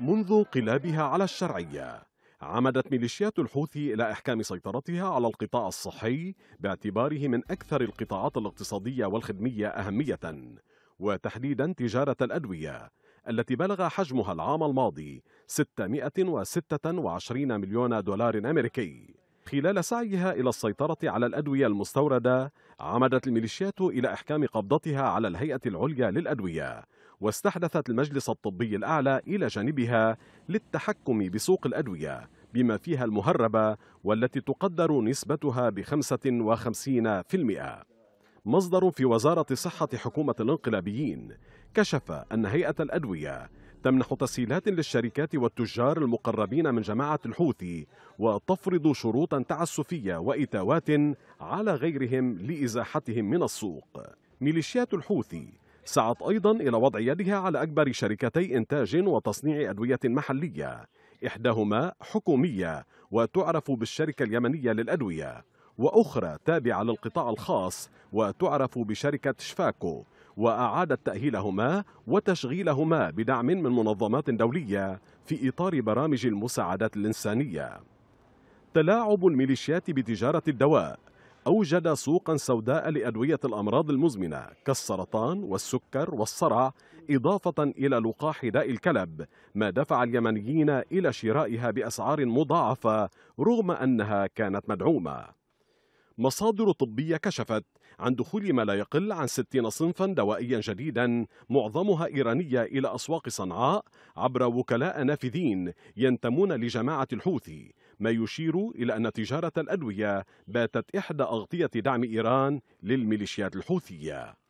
منذ انقلابها على الشرعية عمدت ميليشيات الحوثي إلى إحكام سيطرتها على القطاع الصحي باعتباره من أكثر القطاعات الاقتصادية والخدمية أهمية وتحديدا تجارة الأدوية التي بلغ حجمها العام الماضي 626 مليون دولار أمريكي خلال سعيها إلى السيطرة على الأدوية المستوردة عمدت الميليشيات إلى إحكام قبضتها على الهيئة العليا للأدوية واستحدثت المجلس الطبي الأعلى إلى جانبها للتحكم بسوق الأدوية بما فيها المهربة والتي تقدر نسبتها ب 55% مصدر في وزارة صحة حكومة الانقلابيين كشف أن هيئة الأدوية تمنح تسهيلات للشركات والتجار المقربين من جماعة الحوثي وتفرض شروطا تعسفية وإتاوات على غيرهم لإزاحتهم من السوق ميليشيات الحوثي سعت أيضا إلى وضع يدها على أكبر شركتي إنتاج وتصنيع أدوية محلية إحداهما حكومية وتعرف بالشركة اليمنية للأدوية وأخرى تابعة للقطاع الخاص وتعرف بشركة شفاكو وأعادت تأهيلهما وتشغيلهما بدعم من منظمات دولية في إطار برامج المساعدات الإنسانية تلاعب الميليشيات بتجارة الدواء أوجد سوقا سوداء لأدوية الأمراض المزمنة كالسرطان والسكر والصرع إضافة إلى لقاح داء الكلب ما دفع اليمنيين إلى شرائها بأسعار مضاعفة رغم أنها كانت مدعومة مصادر طبية كشفت عن دخول ما لا يقل عن 60 صنفا دوائيا جديدا معظمها إيرانية إلى أسواق صنعاء عبر وكلاء نافذين ينتمون لجماعة الحوثي ما يشير إلى أن تجارة الأدوية باتت إحدى أغطية دعم إيران للميليشيات الحوثية